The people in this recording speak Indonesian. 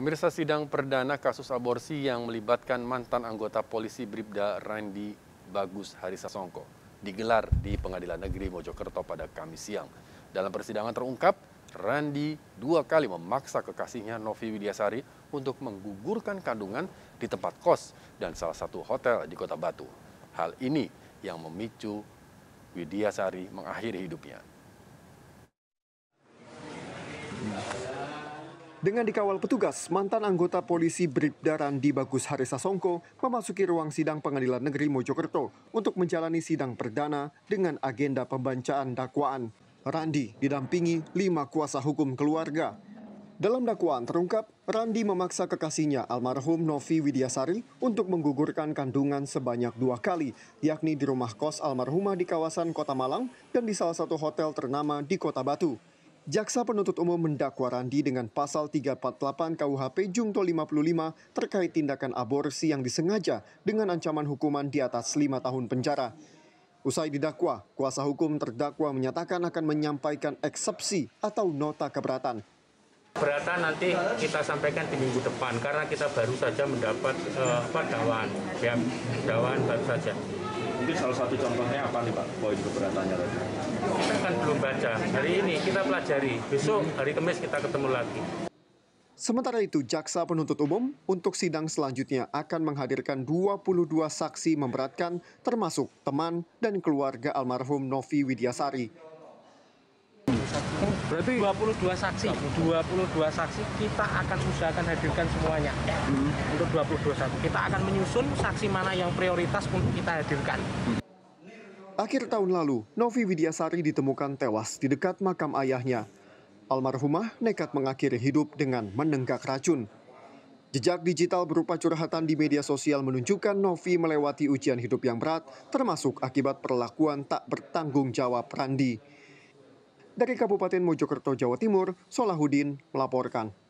Pemirsa sidang perdana kasus aborsi yang melibatkan mantan anggota polisi Bribda Randy Bagus Harisasongko digelar di Pengadilan Negeri Mojokerto pada Kamis siang. Dalam persidangan terungkap, Randy dua kali memaksa kekasihnya Novi Widiasari untuk menggugurkan kandungan di tempat kos dan salah satu hotel di Kota Batu. Hal ini yang memicu Widiasari mengakhiri hidupnya. Dengan dikawal petugas, mantan anggota polisi Bribda Randi Bagus Harisa Songko memasuki ruang sidang pengadilan negeri Mojokerto untuk menjalani sidang perdana dengan agenda pembacaan dakwaan. Randi didampingi lima kuasa hukum keluarga. Dalam dakwaan terungkap, Randi memaksa kekasihnya almarhum Novi Widiasari untuk menggugurkan kandungan sebanyak dua kali, yakni di rumah kos almarhumah di kawasan Kota Malang dan di salah satu hotel ternama di Kota Batu. Jaksa penuntut umum mendakwa Randi dengan pasal 348 KUHP Jungto 55 terkait tindakan aborsi yang disengaja dengan ancaman hukuman di atas 5 tahun penjara. Usai didakwa, kuasa hukum terdakwa menyatakan akan menyampaikan eksepsi atau nota keberatan Keberatan nanti kita sampaikan di minggu depan karena kita baru saja mendapat uh, apa ya dawaan baru saja. Mungkin salah satu contohnya apa nih Pak poin keberatannya tadi? baca. Hari ini kita pelajari, besok hari Kamis kita ketemu lagi. Sementara itu, Jaksa Penuntut Umum untuk sidang selanjutnya akan menghadirkan 22 saksi memberatkan termasuk teman dan keluarga almarhum Novi Widiasari. Berarti 22 saksi, 22 saksi kita akan usahakan hadirkan semuanya. Hmm. Untuk 22 saksi, kita akan menyusun saksi mana yang prioritas untuk kita hadirkan. Akhir tahun lalu, Novi Widiasari ditemukan tewas di dekat makam ayahnya. Almarhumah nekat mengakhiri hidup dengan menenggak racun. Jejak digital berupa curhatan di media sosial menunjukkan Novi melewati ujian hidup yang berat, termasuk akibat perlakuan tak bertanggung jawab Randi. Dari Kabupaten Mojokerto, Jawa Timur, Solahuddin melaporkan.